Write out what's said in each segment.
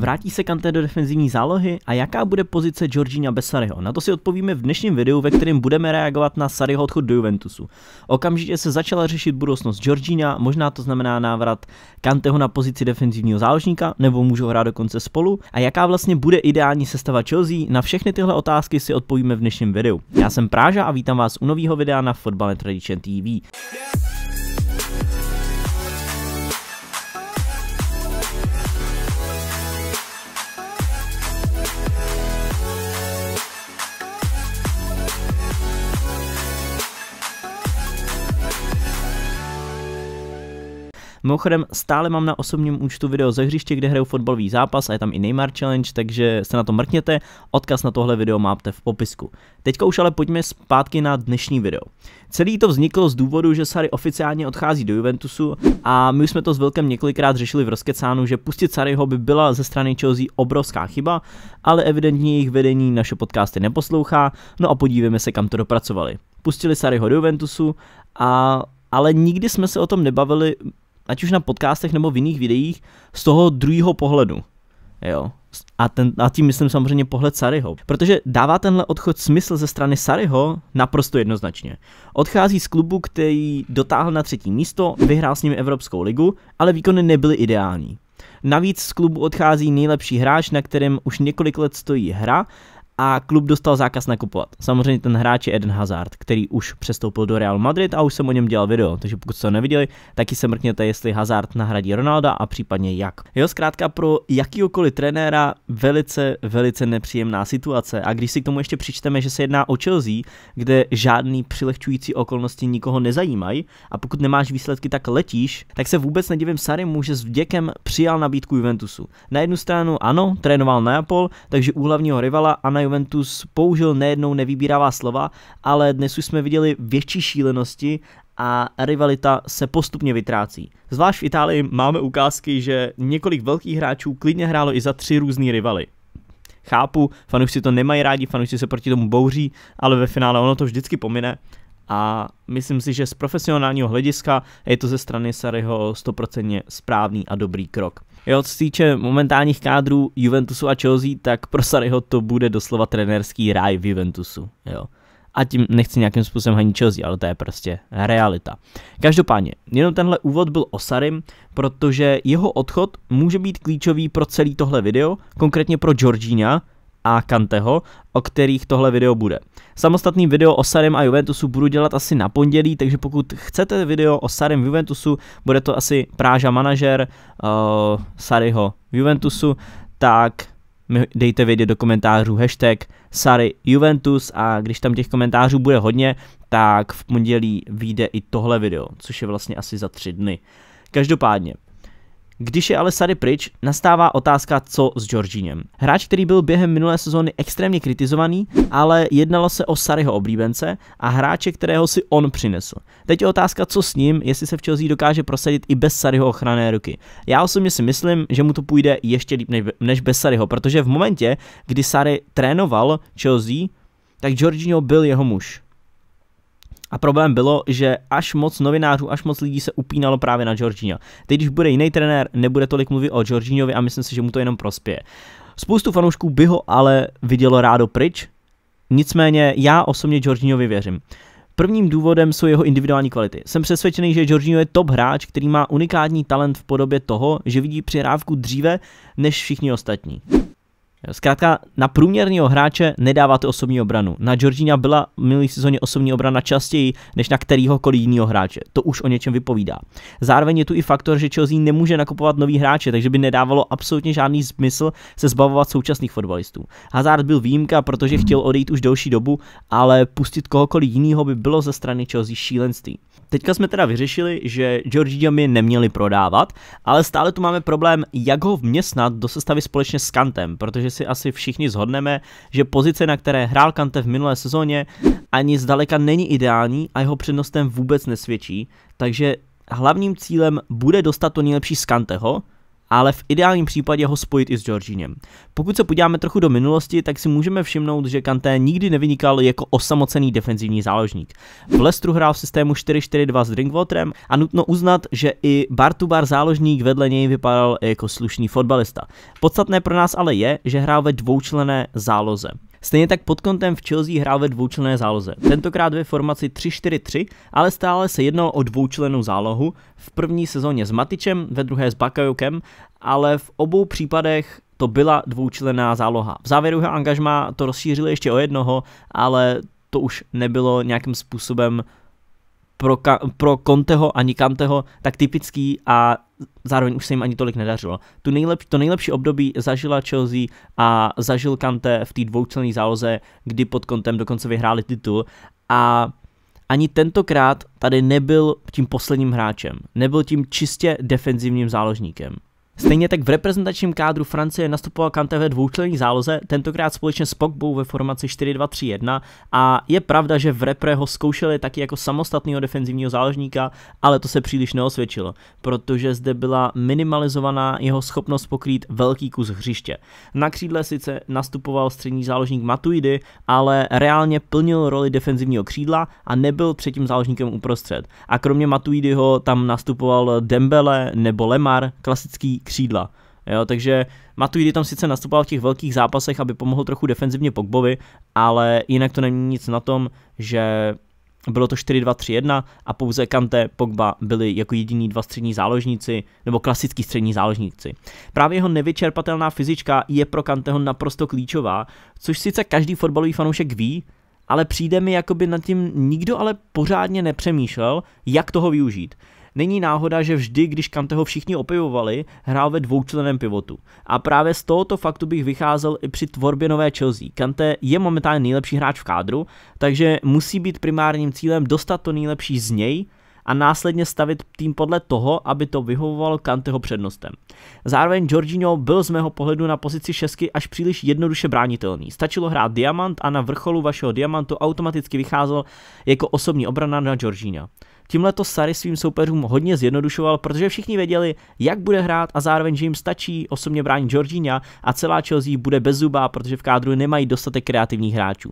Vrátí se Kanté do defenzivní zálohy a jaká bude pozice Georgina bez Na to si odpovíme v dnešním videu, ve kterém budeme reagovat na Sariho odchod do Juventusu. Okamžitě se začala řešit budoucnost Georgina, možná to znamená návrat Kanteho na pozici defenzivního záložníka, nebo můžou hrát dokonce spolu, a jaká vlastně bude ideální sestava Chelsea, na všechny tyhle otázky si odpovíme v dnešním videu. Já jsem Práža a vítám vás u nového videa na Fotbal Tradition TV. Yeah. Mimochodem, stále mám na osobním účtu video ze hřiště, kde hraju fotbalový zápas a je tam i Neymar Challenge, takže se na to mrkněte. Odkaz na tohle video máte v popisku. Teďka už ale pojďme zpátky na dnešní video. Celý to vzniklo z důvodu, že Sary oficiálně odchází do Juventusu a my jsme to s Velkem několikrát řešili v rozkecánu, že pustit Saryho by byla ze strany Chelsea obrovská chyba, ale evidentně jejich vedení naše podcasty neposlouchá, no a podívejme se, kam to dopracovali. Pustili Saryho do Juventusu a ale nikdy jsme se o tom nebavili ať už na podcastech nebo v jiných videích, z toho druhého pohledu. Jo. A, ten, a tím myslím samozřejmě pohled Saryho. Protože dává tenhle odchod smysl ze strany Saryho naprosto jednoznačně. Odchází z klubu, který dotáhl na třetí místo, vyhrál s nimi Evropskou ligu, ale výkony nebyly ideální. Navíc z klubu odchází nejlepší hráč, na kterém už několik let stojí hra a klub dostal zákaz nakupovat. Samozřejmě ten hráč je Eden Hazard, který už přestoupil do Real Madrid a už jsem o něm dělal video, takže pokud jste to neviděli, taky se mrkněte, jestli Hazard nahradí Ronalda a případně jak. Jo, zkrátka pro jakýkoliv trenéra velice, velice nepříjemná situace a když si k tomu ještě přičteme, že se jedná o Chelsea, kde žádný přilehčující okolnosti nikoho nezajímají a pokud nemáš výsledky, tak letíš, tak se vůbec nedivím Sarimu, že s vděkem přijal nabídku Juventusu. Na jednu stranu ano, trénoval Neapol, takže u hlavního rivala a na Juventus použil nejednou nevýbíravá slova, ale dnes už jsme viděli větší šílenosti a rivalita se postupně vytrácí. Zvlášť v Itálii máme ukázky, že několik velkých hráčů klidně hrálo i za tři různý rivaly. Chápu, fanoušci to nemají rádi, fanoušci se proti tomu bouří, ale ve finále ono to vždycky pomine a myslím si, že z profesionálního hlediska je to ze strany Sariho stoprocentně správný a dobrý krok. Jo, co se týče momentálních kádrů Juventusu a Chelsea, tak pro Sarriho to bude doslova trenerský ráj v Juventusu. Jo. A tím nechci nějakým způsobem hanit Chelsea, ale to je prostě realita. Každopádně, jenom tenhle úvod byl o Sarim, protože jeho odchod může být klíčový pro celý tohle video, konkrétně pro Georgina, a Kanteho, o kterých tohle video bude. Samostatný video o Sarem a Juventusu budu dělat asi na pondělí, takže pokud chcete video o Sarem Juventusu, bude to asi Práža manažer uh, eh, Sariho Juventusu, tak mi dejte vědět do komentářů hashtag Sary Juventus a když tam těch komentářů bude hodně, tak v pondělí vyjde i tohle video, což je vlastně asi za tři dny. Každopádně, když je ale Sary pryč, nastává otázka, co s Georginem. Hráč, který byl během minulé sezóny extrémně kritizovaný, ale jednalo se o Saryho oblíbence a hráče, kterého si on přinesl. Teď je otázka, co s ním, jestli se v Chelsea dokáže prosadit i bez Saryho ochranné ruky. Já osobně si myslím, že mu to půjde ještě líp než bez Saryho, protože v momentě, kdy Sary trénoval Chelsea, tak Georginio byl jeho muž. A problém bylo, že až moc novinářů, až moc lidí se upínalo právě na Georgina. Teď, když bude jiný trenér, nebude tolik mluvit o Jorginhovi a myslím si, že mu to jenom prospěje. Spoustu fanoušků by ho ale vidělo rádo pryč, nicméně já osobně Jorginhovi věřím. Prvním důvodem jsou jeho individuální kvality. Jsem přesvědčený, že Jorginho je top hráč, který má unikátní talent v podobě toho, že vidí přihrávku dříve než všichni ostatní. Zkrátka, na průměrného hráče nedáváte osobní obranu. Na Georgina byla v minulý sezóně osobní obrana častěji než na kterýhokoliv jiného hráče. To už o něčem vypovídá. Zároveň je tu i faktor, že Chelsea nemůže nakupovat nový hráče, takže by nedávalo absolutně žádný smysl se zbavovat současných fotbalistů. Hazard byl výjimka, protože chtěl odejít už delší dobu, ale pustit kohokoliv jiného by bylo ze strany Chelsea šílenství. Teďka jsme teda vyřešili, že Georgia mi neměli prodávat, ale stále tu máme problém, jak ho vměstnat do sestavy společně s Kantem, protože si asi všichni zhodneme, že pozice, na které hrál Kante v minulé sezóně, ani zdaleka není ideální a jeho přednostem vůbec nesvědčí, takže hlavním cílem bude dostat to nejlepší z Kanteho, ale v ideálním případě ho spojit i s Georginem. Pokud se podíváme trochu do minulosti, tak si můžeme všimnout, že Kanté nikdy nevynikal jako osamocený defenzivní záložník. V Lestru hrál v systému 4-4-2 s Drinkwaterem a nutno uznat, že i Bartubar záložník vedle něj vypadal jako slušný fotbalista. Podstatné pro nás ale je, že hrál ve dvoučlené záloze. Stejně tak pod kontem v Chelsea hrál ve dvoučlenné záloze, tentokrát ve formaci 3-4-3, ale stále se jednalo o dvoučlenou zálohu, v první sezóně s Matičem, ve druhé s Bakajokem, ale v obou případech to byla dvoučlenná záloha. V závěru jeho angažma to rozšířili ještě o jednoho, ale to už nebylo nějakým způsobem pro, ka, pro Conteho ani Kanteho tak typický a zároveň už se jim ani tolik nedařilo. Tu nejlep, to nejlepší období zažila Chelsea a zažil Kante v té dvoučlenné záloze, kdy pod kontem dokonce vyhráli titul a ani tentokrát tady nebyl tím posledním hráčem, nebyl tím čistě defenzivním záložníkem. Stejně tak v reprezentačním kádru Francie nastupoval Kante ve dvoučlenní záloze, tentokrát společně s Pogbou ve formaci 4-2-3-1 a je pravda, že v repre ho zkoušeli taky jako samostatného defenzivního záložníka, ale to se příliš neosvědčilo, protože zde byla minimalizovaná jeho schopnost pokrýt velký kus hřiště. Na křídle sice nastupoval střední záložník Matuidy, ale reálně plnil roli defenzivního křídla a nebyl třetím záložníkem uprostřed. A kromě Matuidyho tam nastupoval Dembele nebo Lemar, klasický křídla. Jo, takže Matuidi tam sice nastupoval v těch velkých zápasech, aby pomohl trochu defenzivně Pogbovi, ale jinak to není nic na tom, že bylo to 4-2-3-1 a pouze Kante, Pogba byli jako jediní dva střední záložníci, nebo klasický střední záložníci. Právě jeho nevyčerpatelná fyzička je pro Kanteho naprosto klíčová, což sice každý fotbalový fanoušek ví, ale přijde mi, jako by nad tím nikdo ale pořádně nepřemýšlel, jak toho využít. Není náhoda, že vždy, když Kanteho všichni opivovali, hrál ve dvoučleném pivotu. A právě z tohoto faktu bych vycházel i při tvorbě nové Chelsea. Kante je momentálně nejlepší hráč v kádru, takže musí být primárním cílem dostat to nejlepší z něj, a následně stavit tým podle toho, aby to vyhovovalo Kanteho přednostem. Zároveň Jorginho byl z mého pohledu na pozici šestky až příliš jednoduše bránitelný. Stačilo hrát diamant a na vrcholu vašeho diamantu automaticky vycházel jako osobní obrana na Jorginha. Tímhle to Sary svým soupeřům hodně zjednodušoval, protože všichni věděli, jak bude hrát a zároveň, že jim stačí osobně bránit Georgina a celá Chelsea bude bez zuba, protože v kádru nemají dostatek kreativních hráčů.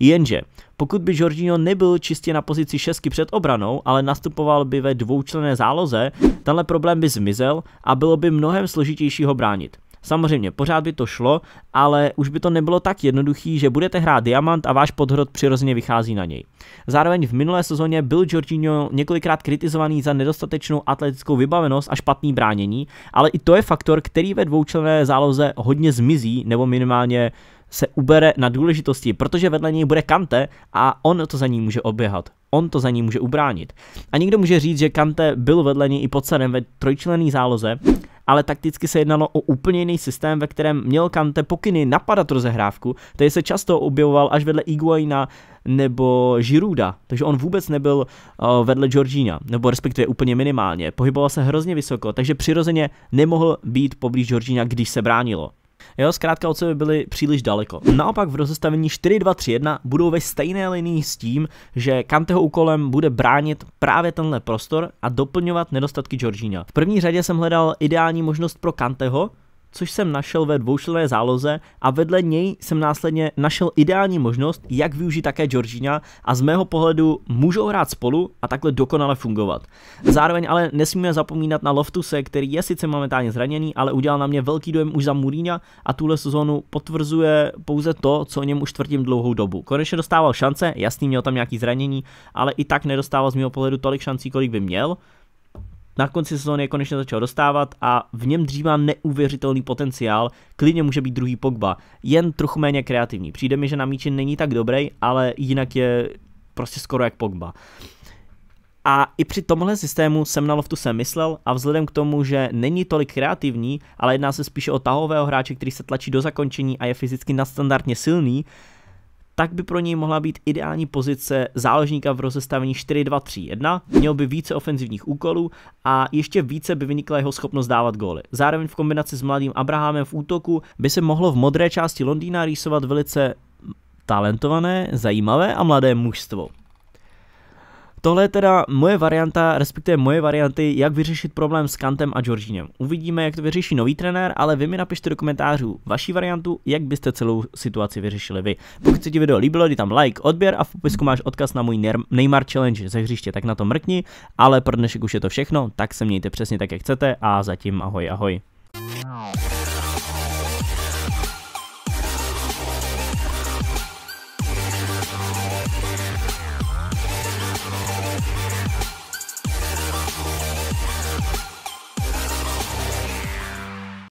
Jenže, pokud by Jorginho nebyl čistě na pozici šestky před obranou, ale nastupoval by ve dvoučlené záloze, tenhle problém by zmizel a bylo by mnohem složitější ho bránit. Samozřejmě, pořád by to šlo, ale už by to nebylo tak jednoduchý, že budete hrát diamant a váš podhrot přirozeně vychází na něj. Zároveň v minulé sezóně byl Jorginho několikrát kritizovaný za nedostatečnou atletickou vybavenost a špatný bránění, ale i to je faktor, který ve dvoučlenné záloze hodně zmizí nebo minimálně se ubere na důležitosti, protože vedle něj bude Kante a on to za ní může oběhat. On to za ní může ubránit. A někdo může říct, že Kante byl vedle něj i pod sadem ve trojčlenný záloze, ale takticky se jednalo o úplně jiný systém, ve kterém měl Kante pokyny napadat rozehrávku, který se často objevoval až vedle Iguaina nebo Žiruda, takže on vůbec nebyl uh, vedle Georgina, nebo respektive úplně minimálně. Pohyboval se hrozně vysoko, takže přirozeně nemohl být poblíž Georgina, když se bránilo. Jo, zkrátka od sebe byli příliš daleko. Naopak v rozestavení 4-2-3-1 budou ve stejné linii s tím, že Kanteho úkolem bude bránit právě tenhle prostor a doplňovat nedostatky Georgina. V první řadě jsem hledal ideální možnost pro Kanteho, což jsem našel ve dvoušlené záloze a vedle něj jsem následně našel ideální možnost, jak využít také Georgina a z mého pohledu můžou hrát spolu a takhle dokonale fungovat. Zároveň ale nesmíme zapomínat na Loftuse, který je sice momentálně zraněný, ale udělal na mě velký dojem už za Murína a tuhle sezónu potvrzuje pouze to, co o něm už tvrdím dlouhou dobu. Konečně dostával šance, jasný měl tam nějaký zranění, ale i tak nedostával z mého pohledu tolik šancí, kolik by měl na konci sezóny je konečně začal dostávat a v něm dříve neuvěřitelný potenciál, klidně může být druhý Pogba, jen trochu méně kreativní. Přijde mi, že na míči není tak dobrý, ale jinak je prostě skoro jak Pogba. A i při tomhle systému jsem na loftu se myslel a vzhledem k tomu, že není tolik kreativní, ale jedná se spíše o tahového hráče, který se tlačí do zakončení a je fyzicky nadstandardně silný, tak by pro něj mohla být ideální pozice záložníka v rozestavení 4-2-3-1. Měl by více ofenzivních úkolů a ještě více by vynikla jeho schopnost dávat góly. Zároveň v kombinaci s mladým Abrahamem v útoku by se mohlo v modré části Londýna rýsovat velice talentované, zajímavé a mladé mužstvo. Tohle je teda moje varianta, respektive moje varianty, jak vyřešit problém s Kantem a Georginem. Uvidíme, jak to vyřeší nový trenér, ale vy mi napište do komentářů vaši variantu, jak byste celou situaci vyřešili vy. Pokud se ti video líbilo, dej tam like, odběr a v popisku máš odkaz na můj Neymar Challenge ze hřiště, tak na to mrkni, ale pro dnešek už je to všechno, tak se mějte přesně tak, jak chcete a zatím ahoj ahoj.